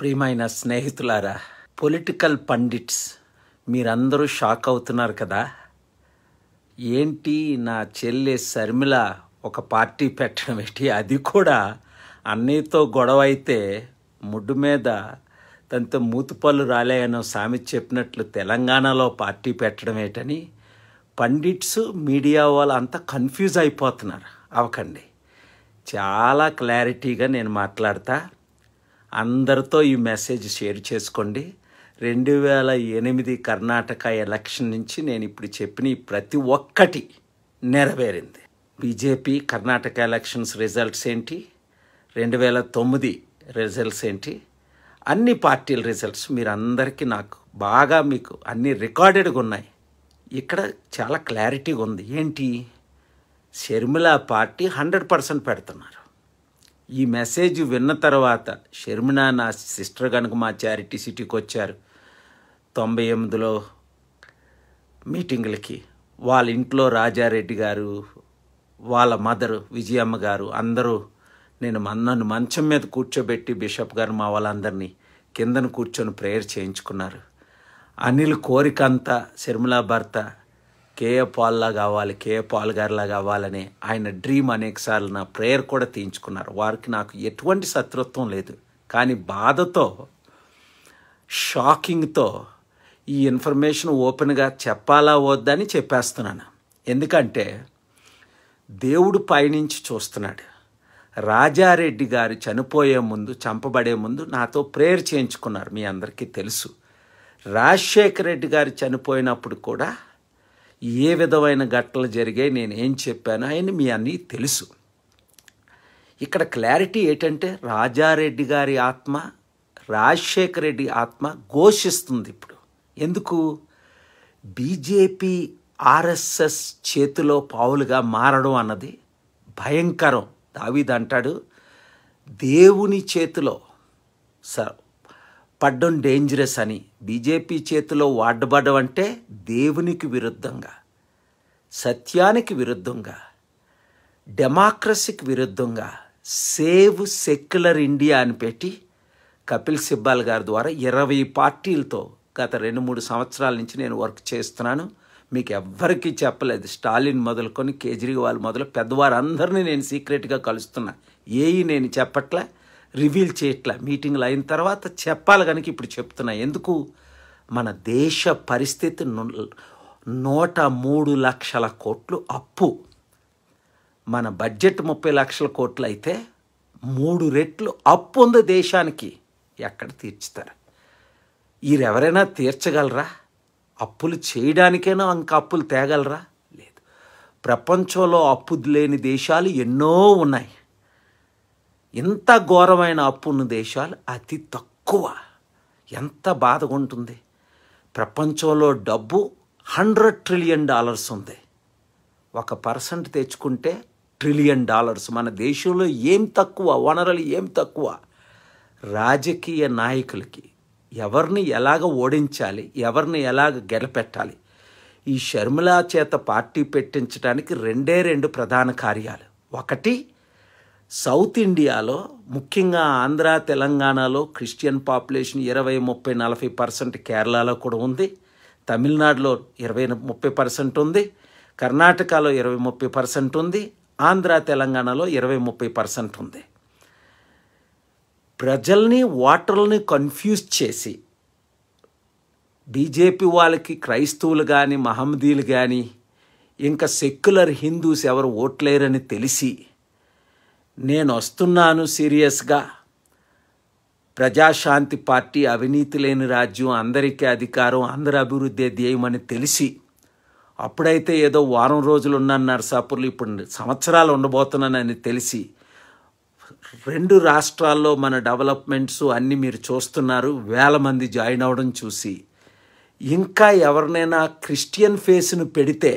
ప్రియమైన స్నేహితులారా political pundits మీరందరూ షాక్ అవుతున్నారు కదా ఏంటి నా చెల్లె శర్మిల ఒక పార్టీ పెట్టడం ఏంటి అది కూడా అన్నయ్యతో గొడవ అయితే ముడ్డు మీద తనతో మూతుపళ్ళు రాలేయనో సామెత చెప్పినట్లు తెలంగాణలో పార్టీ పెట్టడం ఏంటని పండిట్స్ మీడియా వాళ్ళు అంతా కన్ఫ్యూజ్ అయిపోతున్నారు అవకండి చాలా క్లారిటీగా నేను మాట్లాడతా అందరితో ఈ మెసేజ్ షేర్ చేసుకోండి రెండు వేల ఎనిమిది కర్ణాటక ఎలక్షన్ నుంచి నేను ఇప్పుడు చెప్పిన ప్రతి ఒక్కటి నెరవేరింది బీజేపీ కర్ణాటక ఎలక్షన్స్ రిజల్ట్స్ ఏంటి రెండు వేల తొమ్మిది రిజల్ట్స్ ఏంటి అన్ని పార్టీల రిజల్ట్స్ మీరందరికీ నాకు బాగా మీకు అన్ని రికార్డెడ్గా ఉన్నాయి ఇక్కడ చాలా క్లారిటీగా ఉంది ఏంటి షర్మిల పార్టీ హండ్రెడ్ పర్సెంట్ పెడుతున్నారు ఈ మెసేజ్ విన్న తర్వాత షర్మిల నా సిస్టర్ కనుక మా చారిటీ సిటీకి వచ్చారు తొంభై ఎనిమిదిలో మీటింగులకి వాళ్ళ ఇంట్లో రాజారెడ్డి గారు వాళ్ళ మదర్ విజయమ్మ గారు అందరూ నేను నన్ను మంచం మీద కూర్చోబెట్టి బిషప్ గారు మా వాళ్ళందరినీ కిందను కూర్చొని ప్రేయర్ చేయించుకున్నారు అనిల్ కోరిక అంతా శర్మిలా భర్త కేఏ పాల్లా కావాలి కేఏ పాల్ గారిలా కావాలని ఆయన డ్రీమ్ అనేకసార్లు నా ప్రేయర్ కూడా తీయించుకున్నారు వారికి నాకు ఎటువంటి శత్రుత్వం లేదు కానీ బాధతో షాకింగ్తో ఈ ఇన్ఫర్మేషన్ ఓపెన్గా చెప్పాలా వద్దని చెప్పేస్తున్నాను ఎందుకంటే దేవుడు పైనుంచి చూస్తున్నాడు రాజారెడ్డి గారు చనిపోయే ముందు చంపబడే ముందు నాతో ప్రేయర్ చేయించుకున్నారు మీ అందరికీ తెలుసు రాజశేఖర రెడ్డి గారు చనిపోయినప్పుడు కూడా ఏ విధమైన ఘటనలు జరిగాయి నేను ఏం చెప్పాను ఆయన మీ అన్నీ తెలుసు ఇక్కడ క్లారిటీ ఏంటంటే రాజారెడ్డి గారి ఆత్మ రాజశేఖర రెడ్డి ఆత్మ ఘోషిస్తుంది ఇప్పుడు ఎందుకు బీజేపీ ఆర్ఎస్ఎస్ చేతిలో పావులుగా మారడం అన్నది భయంకరం దావీద్ అంటాడు దేవుని చేతిలో సార్ పడ్డం డేంజరస్ అని బీజేపీ చేతిలో వాడబడడం అంటే దేవునికి విరుద్ధంగా సత్యానికి విరుద్ధంగా డెమోక్రసీకి విరుద్ధంగా సేవ్ సెక్యులర్ ఇండియా అని పెట్టి కపిల్ సిబ్బాల్ గారి ద్వారా ఇరవై పార్టీలతో గత రెండు మూడు సంవత్సరాల నుంచి నేను వర్క్ చేస్తున్నాను మీకు ఎవ్వరికీ చెప్పలేదు స్టాలిన్ మొదలుకొని కేజ్రీవాల్ మొదలు అందరినీ నేను సీక్రెట్గా కలుస్తున్నా ఏ నేను చెప్పట్లే రివీల్ చేయట్లా మీటింగ్లు అయిన తర్వాత చెప్పాలి కనుక ఇప్పుడు చెప్తున్నా ఎందుకు మన దేశ పరిస్థితి నూట మూడు లక్షల కోట్లు అప్పు మన బడ్జెట్ ముప్పై లక్షల కోట్లు అయితే మూడు రెట్లు అప్పు ఉంది దేశానికి ఎక్కడ తీర్చుతారు వీరెవరైనా తీర్చగలరా అప్పులు చేయడానికైనా ఇంకా అప్పులు తేగలరా లేదు ప్రపంచంలో అప్పు లేని దేశాలు ఎన్నో ఉన్నాయి ఇంత ఘోరమైన అప్పున్న దేశాలు అతి తక్కువ ఎంత బాధగా ఉంటుంది ప్రపంచంలో డబ్బు హండ్రెడ్ ట్రిలియన్ డాలర్స్ ఉంది ఒక పర్సెంట్ తెచ్చుకుంటే ట్రిలియన్ డాలర్స్ మన దేశంలో ఏం తక్కువ వనరులు ఏం తక్కువ రాజకీయ నాయకులకి ఎవరిని ఎలాగ ఓడించాలి ఎవరిని ఎలాగ గెలపెట్టాలి ఈ షర్మిలా చేత పార్టీ పెట్టించడానికి రెండే రెండు ప్రధాన కార్యాలు ఒకటి సౌత్ ఇండియాలో ముఖ్యంగా ఆంధ్ర తెలంగాణలో క్రిస్టియన్ పాపులేషన్ ఇరవై ముప్పై నలభై పర్సెంట్ కేరళలో కూడా ఉంది తమిళనాడులో ఇరవై ముప్పై పర్సెంట్ ఉంది కర్ణాటకలో ఇరవై ముప్పై పర్సెంట్ ఉంది ఆంధ్ర తెలంగాణలో ఇరవై ముప్పై పర్సెంట్ ఉంది ప్రజల్ని ఓటర్లని కన్ఫ్యూజ్ చేసి బీజేపీ వాళ్ళకి క్రైస్తవులు కానీ మహమ్మదీలు కానీ ఇంకా సెక్యులర్ హిందూస్ ఎవరు ఓట్లేరని తెలిసి నేను వస్తున్నాను సీరియస్గా ప్రజాశాంతి పార్టీ అవినీతి లేని రాజ్యం అందరికీ అధికారం అందరి అభివృద్ధి ధ్యేయమని తెలిసి అప్పుడైతే ఏదో వారం రోజులు ఉన్నాను నరసాపుర్లు ఇప్పుడు సంవత్సరాలు ఉండబోతున్నానని తెలిసి రెండు రాష్ట్రాల్లో మన డెవలప్మెంట్స్ అన్నీ మీరు చూస్తున్నారు వేల మంది జాయిన్ అవడం చూసి ఇంకా ఎవరినైనా క్రిస్టియన్ ఫేస్ను పెడితే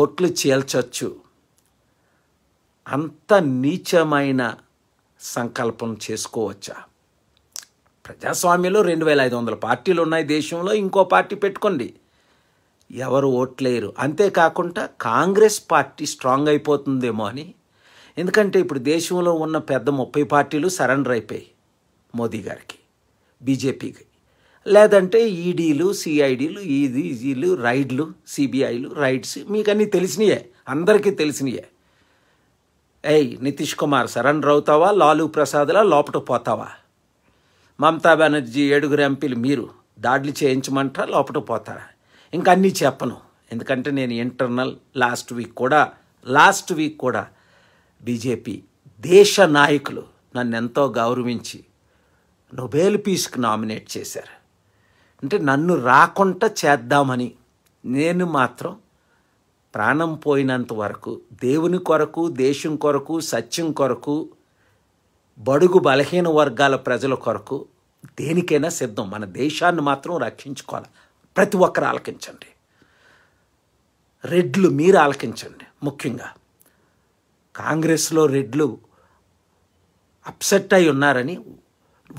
ఓట్లు చీల్చొచ్చు అంత నీచమైన సంకల్పం చేసుకోవచ్చా ప్రజాస్వామ్యంలో రెండు వేల ఐదు వందల పార్టీలు ఉన్నాయి దేశంలో ఇంకో పార్టీ పెట్టుకోండి ఎవరు ఓట్లేరు అంతేకాకుండా కాంగ్రెస్ పార్టీ స్ట్రాంగ్ అయిపోతుందేమో అని ఎందుకంటే ఇప్పుడు దేశంలో ఉన్న పెద్ద ముప్పై పార్టీలు సరెండర్ అయిపోయాయి మోదీ గారికి బీజేపీకి లేదంటే ఈడీలు సిఐడీలు ఈజీలు రైడ్లు సిబిఐలు రైడ్స్ మీకు అన్నీ తెలిసినయే అందరికీ తెలిసినయే ఏయ్ నితీష్ కుమార్ సరెండర్ అవుతావా లాలు ప్రసాద్లా లోపట పోతావా మమతా బెనర్జీ ఏడుగురు ఎంపీలు మీరు దాడులు చేయించమంటారా లోపట పోతారా ఇంకా అన్నీ చెప్పను ఎందుకంటే నేను ఇంటర్నల్ లాస్ట్ వీక్ కూడా లాస్ట్ వీక్ కూడా బీజేపీ దేశ నాయకులు నన్ను ఎంతో గౌరవించి నొబెల్ పీస్కి నామినేట్ చేశారు అంటే నన్ను రాకుండా చేద్దామని నేను మాత్రం ప్రాణం పోయినంత వరకు దేవుని కొరకు దేశం కొరకు సత్యం కొరకు బడుగు బలహీన వర్గాల ప్రజల కొరకు దేనికైనా సిద్ధం మన దేశాన్ని మాత్రం రక్షించుకోవాలి ప్రతి ఒక్కరు ఆలకించండి రెడ్లు మీరు ఆలకించండి ముఖ్యంగా కాంగ్రెస్లో రెడ్లు అప్సెట్ అయి ఉన్నారని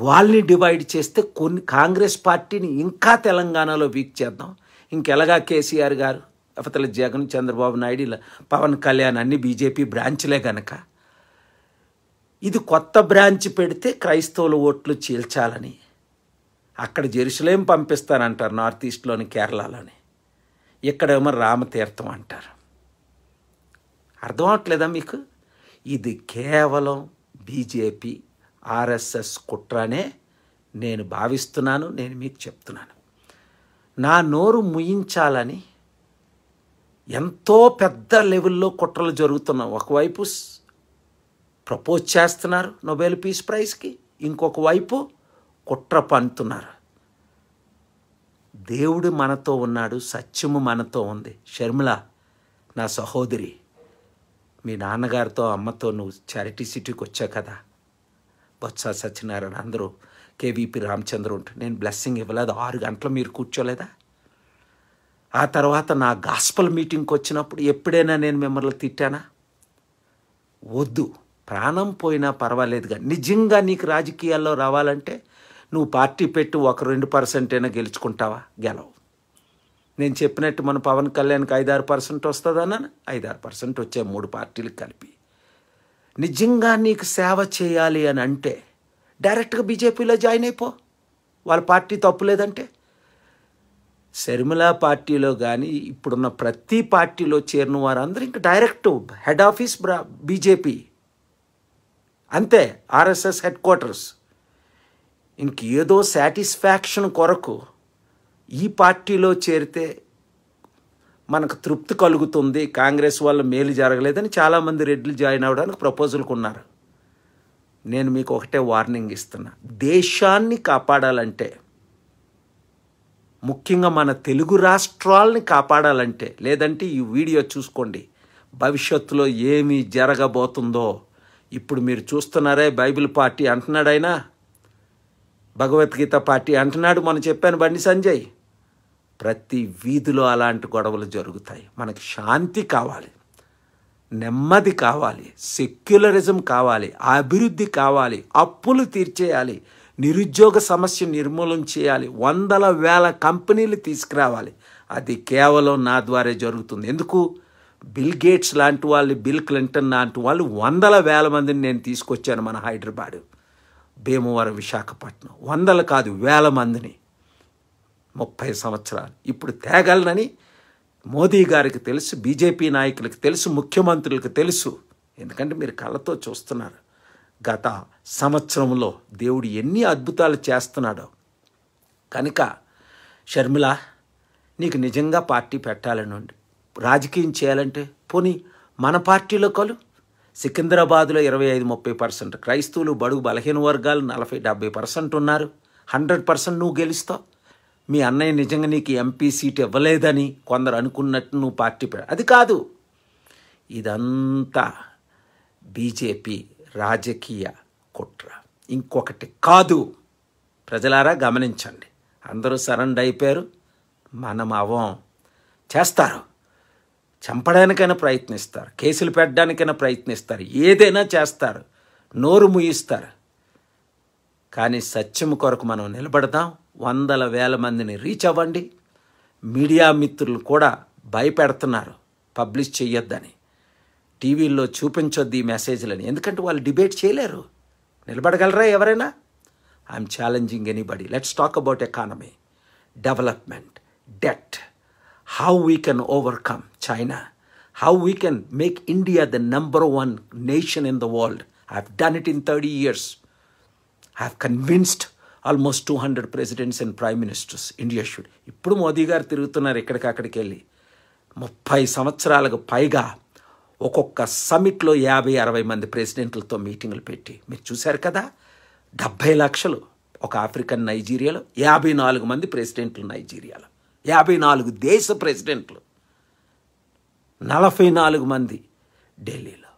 వాళ్ళని డివైడ్ చేస్తే కొన్ని కాంగ్రెస్ పార్టీని ఇంకా తెలంగాణలో వీక్ చేద్దాం ఇంకెలాగా కేసీఆర్ గారు లేకపోతే జగన్ చంద్రబాబు నాయుడు ఇలా పవన్ కళ్యాణ్ అన్ని బీజేపీ బ్రాంచ్లే గనక ఇది కొత్త బ్రాంచ్ పెడితే క్రైస్తవుల ఓట్లు చీల్చాలని అక్కడ జెరుసలేం పంపిస్తానంటారు నార్త్ ఈస్ట్లోని కేరళలోని ఇక్కడేమో రామతీర్థం అంటారు అర్థం అవట్లేదా మీకు ఇది కేవలం బీజేపీ ఆర్ఎస్ఎస్ కుట్రనే నేను భావిస్తున్నాను నేను మీకు చెప్తున్నాను నా నోరు ముయించాలని ఎంతో పెద్ద లెవెల్లో కుట్రలు జరుగుతున్నాయి ఒకవైపు ప్రపోజ్ చేస్తున్నారు నొబెల్ పీస్ ప్రైజ్కి ఇంకొక వైపు కుట్ర పంతున్నారు దేవుడు మనతో ఉన్నాడు సత్యము మనతో ఉంది షర్మిల నా సహోదరి మీ నాన్నగారితో అమ్మతో నువ్వు చారిటీ సిటీకి వచ్చావు కదా బొత్స సత్యనారాయణ అందరూ కేవీపీ రామచంద్ర ఉంటు నేను బ్లెస్సింగ్ ఇవ్వలేదు ఆరు గంటలు మీరు కూర్చోలేదా ఆ తర్వాత నా గాస్పల్ మీటింగ్కి వచ్చినప్పుడు ఎప్పుడైనా నేను మిమ్మల్ని తిట్టానా వద్దు ప్రాణం పోయినా పర్వాలేదుగా నిజంగా నీకు రాజకీయాల్లో రావాలంటే నువ్వు పార్టీ పెట్టి ఒక రెండు పర్సెంట్ అయినా గెలుచుకుంటావా గెలవు నేను చెప్పినట్టు మన పవన్ కళ్యాణ్కి ఐదారు పర్సెంట్ వస్తుందన్న ఐదారు పర్సెంట్ వచ్చే మూడు పార్టీలు కలిపి నిజంగా నీకు సేవ చేయాలి అని అంటే డైరెక్ట్గా బీజేపీలో జాయిన్ అయిపో వాళ్ళ పార్టీ తప్పు లేదంటే శర్మిలా పార్టీలో కానీ ఇప్పుడున్న ప్రతి పార్టీలో చేరిన వారందరూ ఇంకా డైరెక్ట్ హెడ్ ఆఫీస్ బీజేపీ అంతే ఆర్ఎస్ఎస్ హెడ్ క్వార్టర్స్ ఇంకేదో సాటిస్ఫాక్షన్ కొరకు ఈ పార్టీలో చేరితే మనకు తృప్తి కలుగుతుంది కాంగ్రెస్ వల్ల మేలు జరగలేదని చాలామంది రెడ్లు జాయిన్ అవ్వడానికి ప్రపోజల్కి ఉన్నారు నేను మీకు ఒకటే వార్నింగ్ ఇస్తున్నా దేశాన్ని కాపాడాలంటే ముఖ్యంగా మన తెలుగు రాష్ట్రాలని కాపాడాలంటే లేదంటే ఈ వీడియో చూసుకోండి భవిష్యత్తులో ఏమి జరగబోతుందో ఇప్పుడు మీరు చూస్తున్నారే బైబిల్ పార్టీ అంటున్నాడైనా భగవద్గీత పార్టీ అంటున్నాడు మనం చెప్పాను బండి సంజయ్ ప్రతి వీధిలో అలాంటి గొడవలు జరుగుతాయి మనకి శాంతి కావాలి నెమ్మది కావాలి సెక్యులరిజం కావాలి అభివృద్ధి కావాలి అప్పులు తీర్చేయాలి నిరుద్యోగ సమస్య నిర్మూలన చేయాలి వందల వేల కంపెనీలు తీసుకురావాలి అది కేవలం నా ద్వారా జరుగుతుంది ఎందుకు బిల్ గేట్స్ లాంటి వాళ్ళు బిల్ క్లింటన్ లాంటి వాళ్ళు వందల వేల మందిని నేను తీసుకొచ్చాను మన హైదరాబాద్ భీమవరం విశాఖపట్నం వందలు కాదు వేల మందిని ముప్పై సంవత్సరాలు ఇప్పుడు తేగలనని మోదీ గారికి తెలుసు బీజేపీ నాయకులకు తెలుసు ముఖ్యమంత్రులకు తెలుసు ఎందుకంటే మీరు కళ్ళతో చూస్తున్నారు గత సంవత్సరంలో దేవుడు ఎన్ని అద్భుతాలు చేస్తున్నాడో కనుక షర్మిల నీకు నిజంగా పార్టీ పెట్టాలనుండి రాజకీయం చేయాలంటే పోనీ మన పార్టీలో కలు సికింద్రాబాదులో ఇరవై ఐదు ముప్పై పర్సెంట్ క్రైస్తవులు బడుగు బలహీన వర్గాలు నలభై డెబ్బై పర్సెంట్ ఉన్నారు హండ్రెడ్ పర్సెంట్ నువ్వు గెలుస్తావు మీ అన్నయ్య నిజంగా నీకు ఎంపీ సీట్ ఇవ్వలేదని కొందరు అనుకున్నట్టు నువ్వు పార్టీ అది కాదు ఇదంతా బీజేపీ రాజకీయ కుట్ర ఇంకొకటి కాదు ప్రజలారా గమనించండి అందరూ సరెండ్ అయిపోయారు మనం అవం చేస్తారు చంపడానికైనా ప్రయత్నిస్తారు కేసులు పెట్టడానికైనా ప్రయత్నిస్తారు ఏదైనా చేస్తారు నోరు ముయిస్తారు కానీ సత్యం కొరకు మనం నిలబడదాం వందల వేల మందిని రీచ్ అవ్వండి మీడియా మిత్రులు కూడా భయపెడుతున్నారు పబ్లిష్ చేయొద్దని టీవీల్లో చూపించొద్దు ఈ మెసేజ్లని ఎందుకంటే వాళ్ళు డిబేట్ చేయలేరు నిలబడగలరా ఎవరైనా I'm challenging anybody let's talk about economy development debt how we can overcome China how we can make India the number one nation in the world I have done it in thirty years I have convinced almost two hundred presidents and prime ministers India should ఇప్పుడు మోదీ గారు తిరుగుతున్నారు ఎక్కడికక్కడికి వెళ్ళి ముప్పై సంవత్సరాలకు పైగా ఒక్కొక్క సమిట్లో యాభై అరవై మంది ప్రెసిడెంట్లతో మీటింగ్లు పెట్టి మీరు చూశారు కదా డెబ్భై లక్షలు ఒక ఆఫ్రికన్ నైజీరియాలో యాభై నాలుగు మంది ప్రెసిడెంట్లు నైజీరియాలో యాభై నాలుగు దేశ ప్రెసిడెంట్లు నలభై నాలుగు మంది ఢిల్లీలో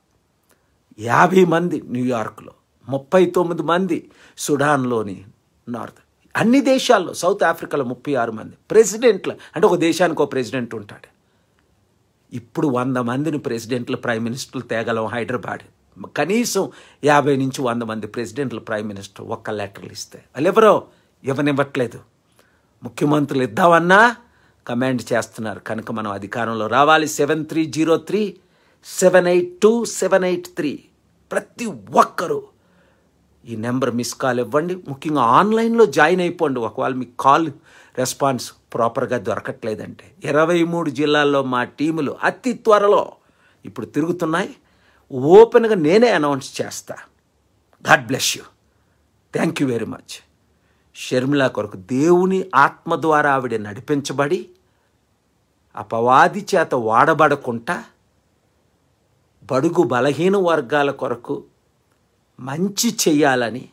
యాభై మంది న్యూయార్క్లో ముప్పై తొమ్మిది మంది సుడాన్లోని నార్త్ అన్ని దేశాల్లో సౌత్ ఆఫ్రికాలో ముప్పై ఆరు మంది ప్రెసిడెంట్లు అంటే ఒక దేశానికి ఒక ప్రెసిడెంట్ ఉంటాడు ఇప్పుడు వంద మందిని ప్రెసిడెంట్లు ప్రైమ్ మినిస్టర్లు తేగలం హైదరాబాద్ కనీసం యాభై నుంచి వంద మంది ప్రెసిడెంట్లు ప్రైమ్ మినిస్టర్ ఒక్క లెటర్లు ఇస్తే ఎవరో ఇవ్వనివ్వట్లేదు ముఖ్యమంత్రులు ఇద్దామన్నా కమాండ్ చేస్తున్నారు కనుక మనం అధికారంలో రావాలి seven three zero three seven eight two seven eight three ప్రతి ఒక్కరూ ఈ నెంబర్ మిస్ కాల్ ఇవ్వండి ముఖ్యంగా ఆన్లైన్లో జాయిన్ అయిపోండి ఒకవేళ మీకు కాల్ రెస్పాన్స్ ప్రాపర్గా దొరకట్లేదంటే ఇరవై మూడు జిల్లాల్లో మా టీములు అతి త్వరలో ఇప్పుడు తిరుగుతున్నాయి ఓపెన్గా నేనే అనౌన్స్ చేస్తా God bless you thank you very much Sharmila కొరకు దేవుని ఆత్మ ద్వారా ఆవిడ నడిపించబడి అపవాది చేత వాడబడకుండా బడుగు బలహీన వర్గాల కొరకు మంచి చేయాలని